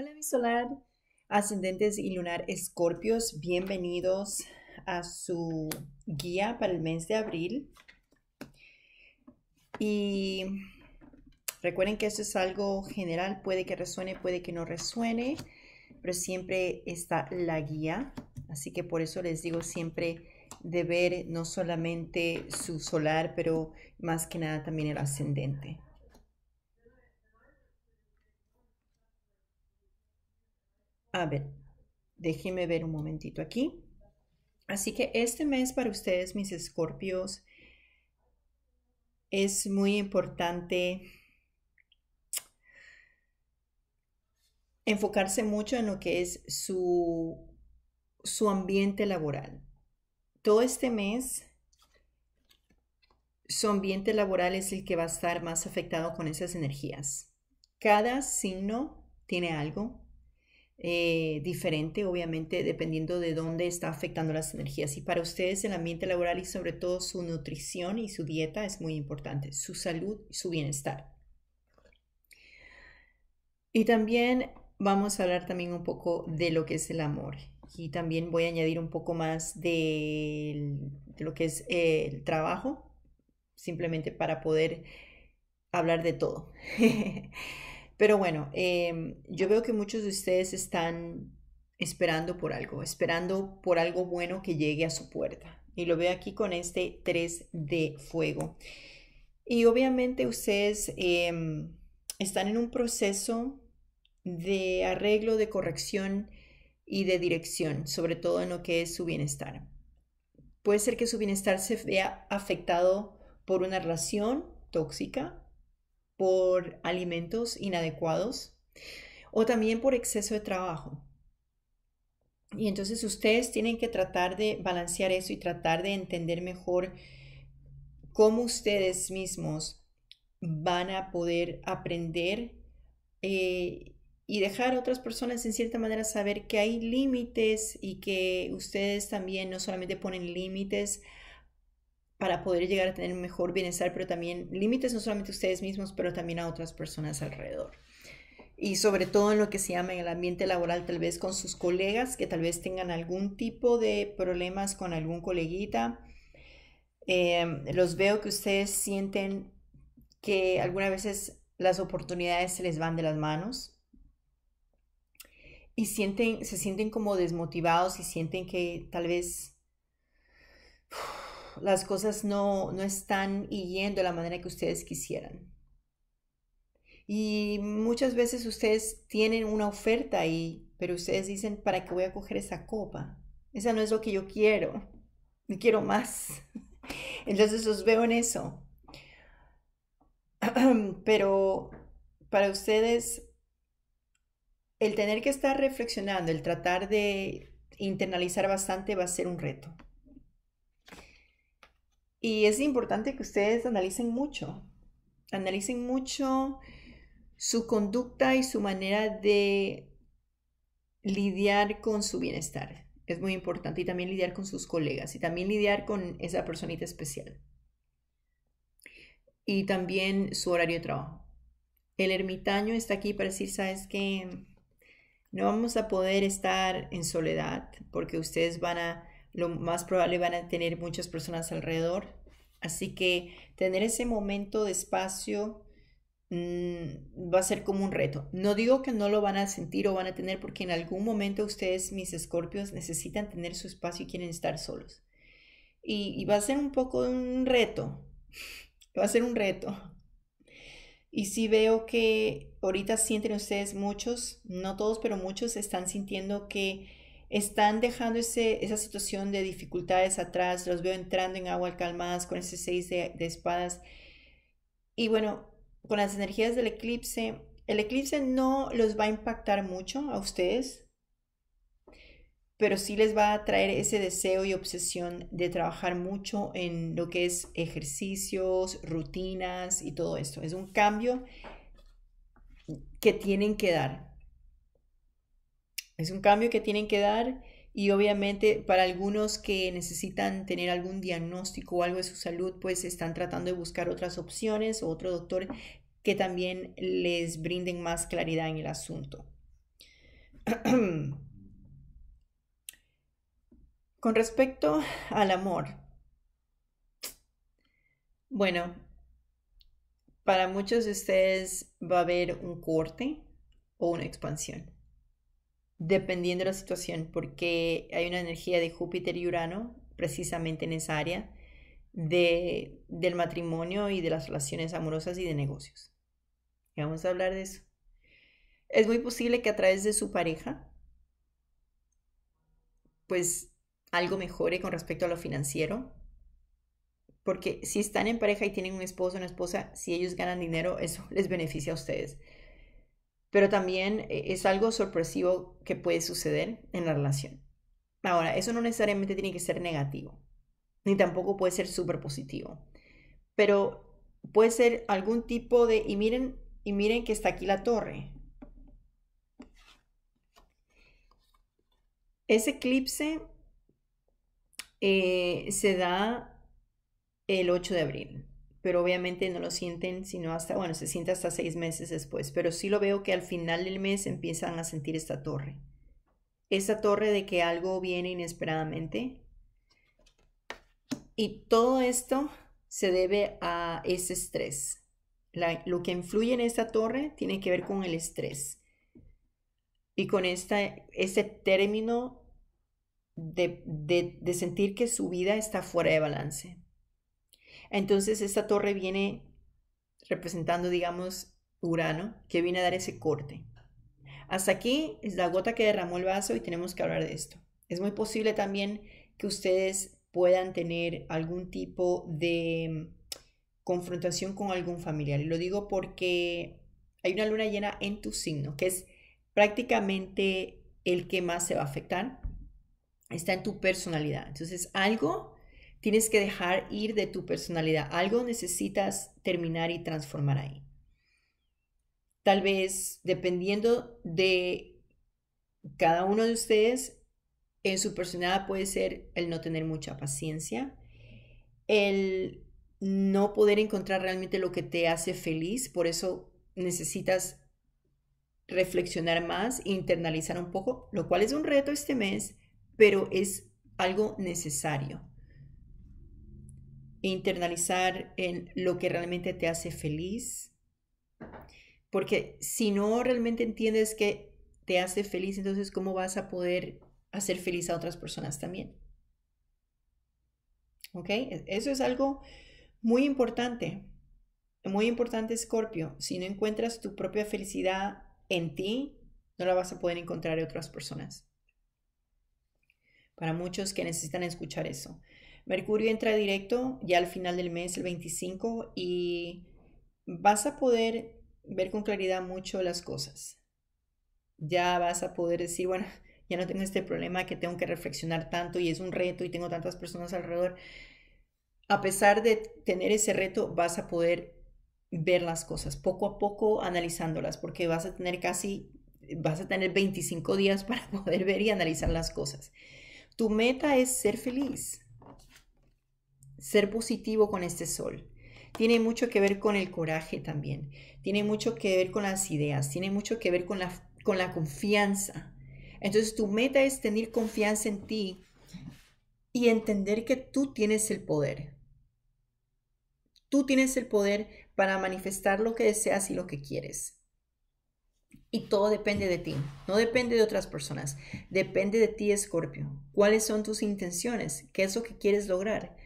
Hola mi solar, ascendentes y lunar escorpios, bienvenidos a su guía para el mes de abril. Y recuerden que esto es algo general, puede que resuene, puede que no resuene, pero siempre está la guía. Así que por eso les digo siempre de ver no solamente su solar, pero más que nada también el ascendente. A ver, déjeme ver un momentito aquí. Así que este mes para ustedes, mis escorpios, es muy importante enfocarse mucho en lo que es su, su ambiente laboral. Todo este mes su ambiente laboral es el que va a estar más afectado con esas energías. Cada signo tiene algo eh, diferente, obviamente, dependiendo de dónde está afectando las energías. Y para ustedes el ambiente laboral y sobre todo su nutrición y su dieta es muy importante, su salud y su bienestar. Y también vamos a hablar también un poco de lo que es el amor. Y también voy a añadir un poco más de lo que es eh, el trabajo, simplemente para poder hablar de todo. Pero bueno, em, yo veo que muchos de ustedes están esperando por algo, esperando por algo bueno que llegue a su puerta. Y lo veo aquí con este 3 de fuego. Y obviamente ustedes em, están en un proceso de arreglo, de corrección y de dirección, sobre todo en lo que es su bienestar. Puede ser que su bienestar se vea afectado por una relación tóxica, por alimentos inadecuados o también por exceso de trabajo. Y entonces ustedes tienen que tratar de balancear eso y tratar de entender mejor cómo ustedes mismos van a poder aprender eh, y dejar a otras personas en cierta manera saber que hay límites y que ustedes también no solamente ponen límites para poder llegar a tener mejor bienestar, pero también límites no solamente a ustedes mismos, pero también a otras personas alrededor. Y sobre todo en lo que se llama en el ambiente laboral, tal vez con sus colegas que tal vez tengan algún tipo de problemas con algún coleguita. Eh, los veo que ustedes sienten que algunas veces las oportunidades se les van de las manos y sienten, se sienten como desmotivados y sienten que tal vez las cosas no, están yendo de la manera que ustedes quisieran. Y muchas veces ustedes tienen una oferta ahí, pero ustedes dicen, ¿para qué voy a coger esa copa? Esa no es lo que yo quiero. No quiero más. Entonces los veo en eso. Pero para ustedes, el tener que estar reflexionando, el tratar de internalizar bastante va a ser un reto. Y es importante que ustedes analicen mucho, analicen mucho su conducta y su manera de lidiar con su bienestar. Es muy importante y también lidiar con sus colegas y también lidiar con esa personita especial. Y también su horario de trabajo. El ermitaño está aquí para decir, sabes que no vamos a poder estar en soledad porque ustedes van a lo más probable van a tener muchas personas alrededor. Así que tener ese momento de espacio mm, va a ser como un reto. No digo que no lo van a sentir o van a tener porque en algún momento ustedes, mis escorpios, necesitan tener su espacio y quieren estar solos. Y, y va a ser un poco un reto. Va a ser un reto. Y si veo que ahorita sienten ustedes muchos, no todos, pero muchos están sintiendo que están dejando esa situación de dificultades atrás, los veo entrando en agua calmadas con ese 6 de, espadas. Y bueno, con las energías del eclipse, el eclipse no los va a impactar mucho a ustedes, pero sí les va a traer ese deseo y obsesión de trabajar mucho en lo que es ejercicios, rutinas y todo esto. Es un cambio que tienen que dar. Es un cambio que tienen que dar y obviamente para algunos que necesitan tener algún diagnóstico o algo de su salud, pues están tratando de buscar otras opciones o otro doctor que también les brinden más claridad en el asunto. Con respecto al amor, bueno, para muchos de ustedes va a haber un corte o una expansión dependiendo de la situación, porque hay una energía de Júpiter y Urano precisamente en esa área de, del matrimonio y de las relaciones amorosas y de negocios. Y vamos a hablar de eso. Es muy posible que a través de su pareja, pues algo mejore con respecto a lo financiero, porque si están en pareja y tienen un esposo o una esposa, si ellos ganan dinero, eso les beneficia a ustedes pero también eh, es algo sorpresivo que puede suceder en la relación. Ahora, eso no necesariamente tiene que ser negativo, ni tampoco puede ser súper positivo, pero puede ser algún tipo de, y miren, y miren que está aquí la torre. Ese eclipse eh, se da el 8 de abril pero obviamente no lo sienten, sino hasta, bueno, se siente hasta seis meses después, pero sí lo veo que al final del mes empiezan a sentir esta torre. Esa torre de que algo viene inesperadamente. Y todo esto se debe a ese estrés. lo que influye en esta torre tiene que ver con el estrés y con esta, ese término de sentir que su vida está fuera de balance. Entonces esta torre viene representando, digamos, Urano, que viene a dar ese corte. Hasta aquí es la gota que derramó el vaso y tenemos que hablar de esto. Es muy posible también que ustedes puedan tener algún tipo de confrontación con algún familiar. lo digo porque hay una luna llena en tu signo, que es prácticamente el que más se va a afectar. Está en tu personalidad. Entonces, algo Tienes que dejar ir de tu personalidad. Algo necesitas terminar y transformar ahí. Tal vez, dependiendo de cada uno de ustedes, en su personalidad puede ser el no tener mucha paciencia, el no poder encontrar realmente lo que te hace feliz. Por eso necesitas reflexionar más, internalizar un poco, lo cual es un reto este mes, pero es algo necesario internalizar en lo que realmente te hace feliz. Porque si no realmente entiendes que te hace feliz, entonces ¿cómo vas a poder hacer feliz a otras personas también? ¿Ok? E-, eso es algo muy importante. Muy importante, Scorpio. Si no encuentras tu propia felicidad en ti, no la vas a poder encontrar en otras personas. Para muchos que necesitan escuchar eso. Mercurio entra directo ya al final del mes, el 25, y vas a poder ver con claridad mucho las cosas. Ya vas a poder decir, bueno, ya no tengo este problema que tengo que reflexionar tanto y es un reto y tengo tantas personas alrededor. A pesar de tener ese reto, vas a poder ver las cosas poco a poco analizándolas, porque vas a tener casi, vas a tener 25 días para poder ver y analizar las cosas. Tu meta es ser feliz ser positivo con este sol. Tiene mucho que ver con el coraje también, tiene mucho que ver con las ideas, tiene mucho que ver con la, con la confianza. Entonces tu meta es tener confianza en ti y entender que tú tienes el poder. Tú tienes el poder para manifestar lo que deseas y lo que quieres. Y todo depende de ti, no depende de otras personas, depende de ti, Escorpio. ¿Cuáles son tus intenciones? ¿Qué es lo que quieres lograr?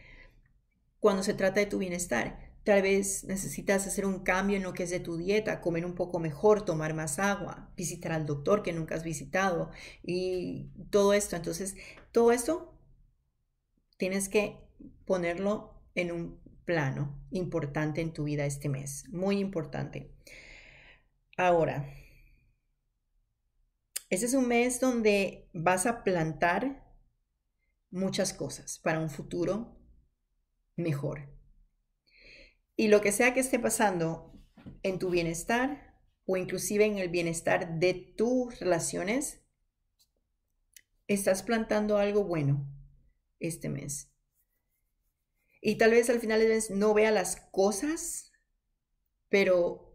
cuando se trata de tu bienestar. Tal vez necesitas hacer un cambio en lo que es de tu dieta, comer un poco mejor, tomar más agua, visitar al doctor que nunca has visitado y todo esto. Entonces, todo esto tienes que ponerlo en un plano importante en tu vida este mes, muy importante. Ahora, ese es un mes donde vas a plantar muchas cosas para un futuro mejor. Y lo que sea que esté pasando en tu bienestar o inclusive en el bienestar de tus relaciones, estás plantando algo bueno este mes. Y tal vez al final del mes no vea las cosas, pero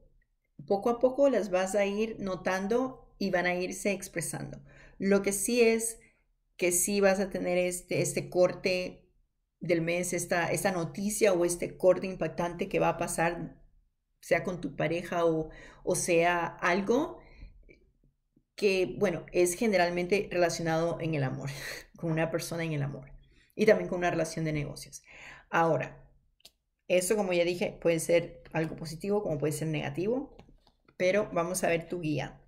poco a poco las vas a ir notando y van a irse expresando. Lo que sí es que sí vas a tener este, este corte del mes, esta, esta noticia o este corte impactante que va a pasar, sea con tu pareja o, o sea algo que, bueno, es generalmente relacionado en el amor, con una persona en el amor y también con una relación de negocios. Ahora, eso como ya dije, puede ser algo positivo como puede ser negativo, pero vamos a ver tu guía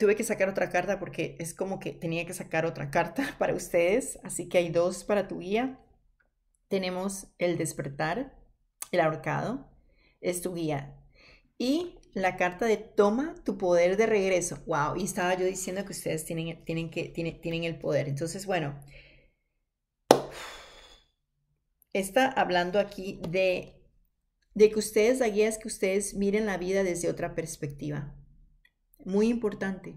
tuve que sacar otra carta porque es como que tenía que sacar otra carta para ustedes, así que hay dos para tu guía. Tenemos el despertar, el ahorcado, es tu guía. Y la carta de toma tu poder de regreso. Wow, y estaba yo diciendo que ustedes tienen, tienen, que, tienen, tienen el poder. Entonces, bueno, está hablando aquí de, de que ustedes, la guía es que ustedes miren la vida desde otra perspectiva muy importante.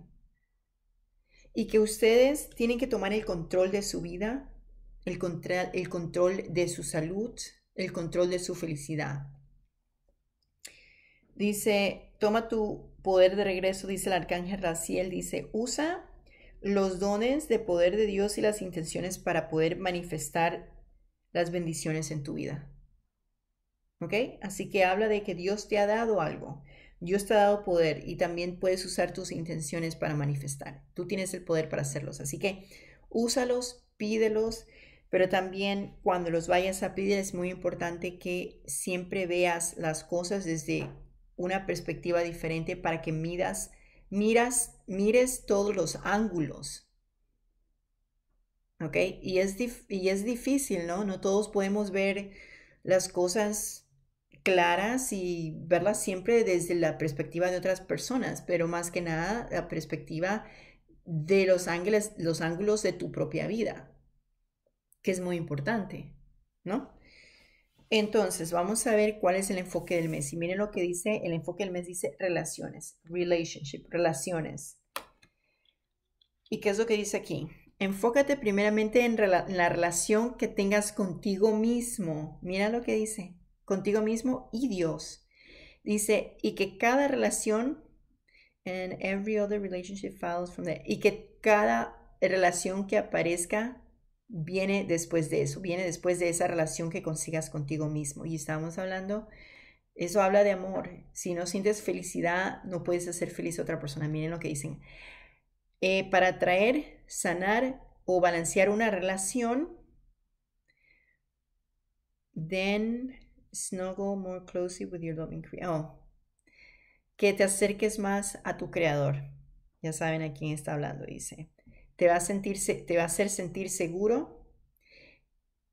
Y que ustedes tienen que tomar el control de su vida, el control, de su salud, el control de su felicidad. Dice, toma tu poder de regreso, dice el arcángel Raciel, dice, usa los dones de poder de Dios y las intenciones para poder manifestar las bendiciones en tu vida. ¿Ok? Así que habla de que Dios te ha dado algo. Dios te ha dado poder y también puedes usar tus intenciones para manifestar. Tú tienes el poder para hacerlos. Así que úsalos, pídelos, pero también cuando los vayas a pedir es muy importante que siempre veas las cosas desde una perspectiva diferente para que midas, miras, mires todos los ángulos. ¿Ok? Y es, y es difícil, ¿no? No todos podemos ver las cosas claras y verlas siempre desde la perspectiva de otras personas, pero más que nada la perspectiva de los ángeles, los ángulos de tu propia vida, que es muy importante, ¿no? Entonces, vamos a ver cuál es el enfoque del mes. Y miren lo que dice, el enfoque del mes dice relaciones, relationship, relaciones. ¿Y qué es lo que dice aquí? Enfócate primeramente en la relación que tengas contigo mismo. Mira lo que dice contigo mismo y Dios. Dice, y que cada relación, and every other relationship follows from y que cada relación que aparezca viene después de eso, viene después de esa relación que consigas contigo mismo. Y estábamos hablando, eso habla de amor. Si no sientes felicidad, no puedes hacer feliz a otra persona. Miren lo que dicen. Eh, para traer, sanar o balancear una relación, then snuggle more closely with your loving creator. Oh, que te acerques más a tu creador. Ya saben a quién está hablando, dice. Te va a, sentirse, te va a hacer sentir seguro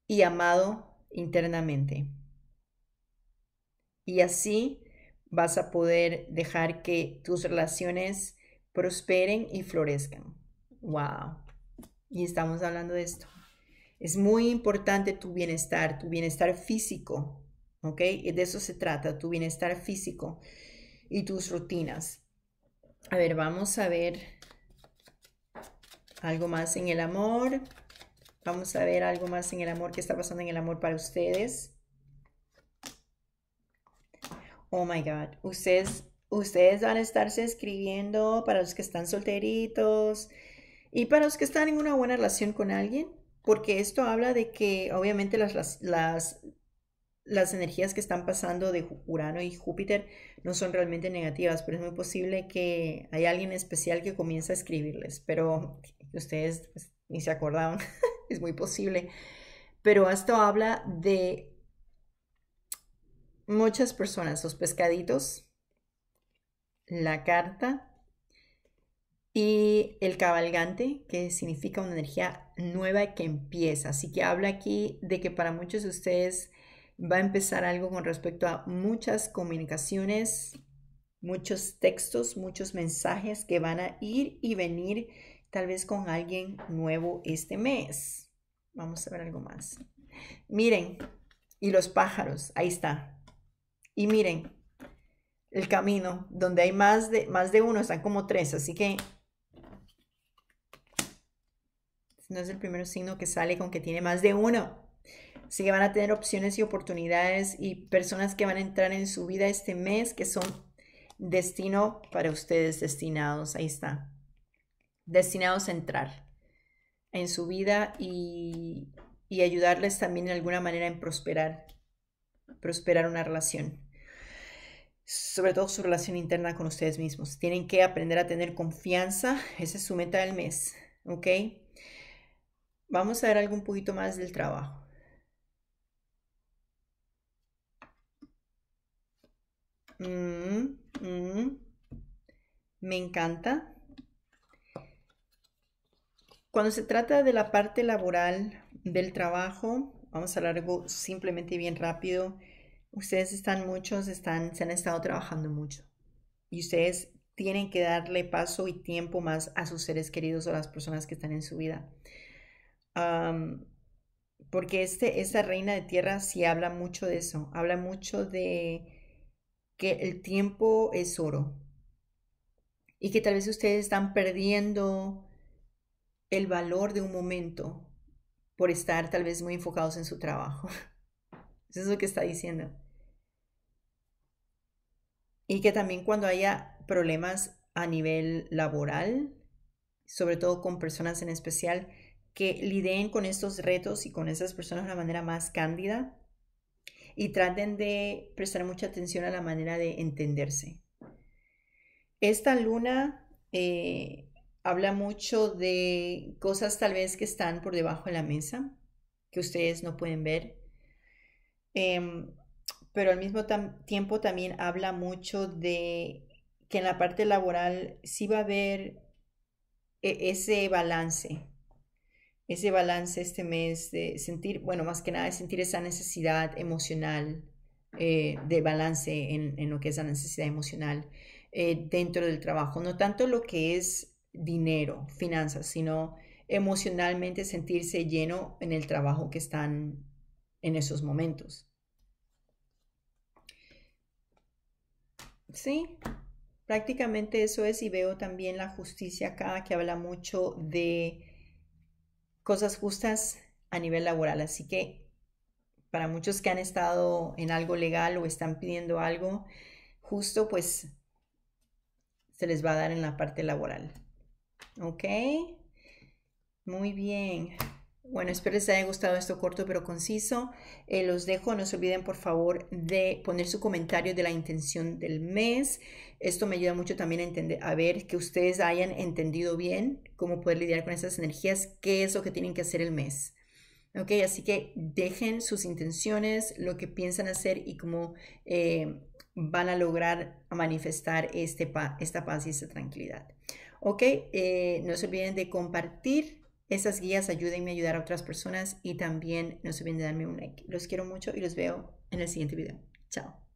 y amado internamente. Y así vas a poder dejar que tus relaciones prosperen y florezcan. ¡Wow! Y estamos hablando de esto. Es muy importante tu bienestar, tu bienestar físico, ¿ok? Eh, de eso se trata, tu bienestar físico y tus rutinas. A ver, vamos a ver algo más en el amor. Vamos a ver algo más en el amor, qué está pasando en el amor para ustedes. Oh my God, ustedes, ustedes van a estarse escribiendo para los que están solteritos y para los que están en una buena relación con alguien, porque esto habla de que obviamente las las energías que están pasando de Urano y Júpiter no son realmente negativas, pero es muy posible que hay alguien especial que comience a escribirles, pero ustedes pues, ni se acordaron. es muy posible. Pero esto habla de muchas personas, los pescaditos, la carta y el cabalgante, que significa una energía nueva que empieza. Así que habla aquí de que para muchos de ustedes va a empezar algo con respecto a muchas comunicaciones, muchos textos, muchos mensajes que van a ir y venir tal vez con alguien nuevo este mes. Vamos a ver algo más. Miren, y los pájaros, ahí está. Y miren, el camino, donde hay más de, más de uno, están como tres, así que no es el primer signo que sale con que tiene más de uno. Así que van a tener opciones y oportunidades y personas que van a entrar en su vida este mes que son destino para ustedes, destinados, ahí está, destinados a entrar en su vida y, ayudarles también de alguna manera en prosperar, prosperar una relación sobre todo su relación interna con ustedes mismos. Tienen que aprender a tener confianza, esa es su meta del mes, ¿ok? Vamos a ver algo un poquito más del trabajo. Mm, mm. me encanta. Cuando se trata de la parte laboral del trabajo, vamos a hablar algo simplemente bien rápido. Ustedes están muchos, están, se han estado trabajando mucho y ustedes tienen que darle paso y tiempo más a sus seres queridos o a las personas que están en su vida. porque este, esta reina de tierra sí habla mucho de eso, habla mucho de que el tiempo es oro y que tal vez ustedes están perdiendo el valor de un momento por estar tal vez muy enfocados en su trabajo. Eso es lo que está diciendo. Y que también cuando haya problemas a nivel laboral, sobre todo con personas en especial, que lideen con estos retos y con esas personas de una manera más cándida y traten de prestar mucha atención a la manera de entenderse. Esta luna eh, habla mucho de cosas tal vez que están por debajo de la mesa, que ustedes no pueden ver, em, pero al mismo tiempo también habla mucho de que en la parte laboral sí va a haber e-, ese balance ese balance este mes de sentir, bueno, más que nada de sentir esa necesidad emocional, eh, de balance en, lo que es la necesidad emocional eh, dentro del trabajo. No tanto lo que es dinero, finanzas, sino emocionalmente sentirse lleno en el trabajo que están en esos momentos. Sí, prácticamente eso es y veo también la justicia acá que habla mucho de cosas justas a nivel laboral. Así que para muchos que han estado en algo legal o están pidiendo algo justo, pues se les va a dar en la parte laboral. ¿Ok? Muy bien. Bueno, espero les haya gustado esto corto pero conciso. Eh, los dejo, no se olviden por favor de poner su comentario de la intención del mes. Esto me ayuda mucho también a entender, a ver que ustedes hayan entendido bien cómo poder lidiar con esas energías, qué es lo que tienen que hacer el mes. Ok, así que dejen sus intenciones, lo que piensan hacer y cómo eh, van a lograr manifestar este esta paz y esta tranquilidad. Ok, eh, no se olviden de compartir esas guías ayúdenme a ayudar a otras personas y también no se olviden de darme un like. Los quiero mucho y los veo en el siguiente video. Chao.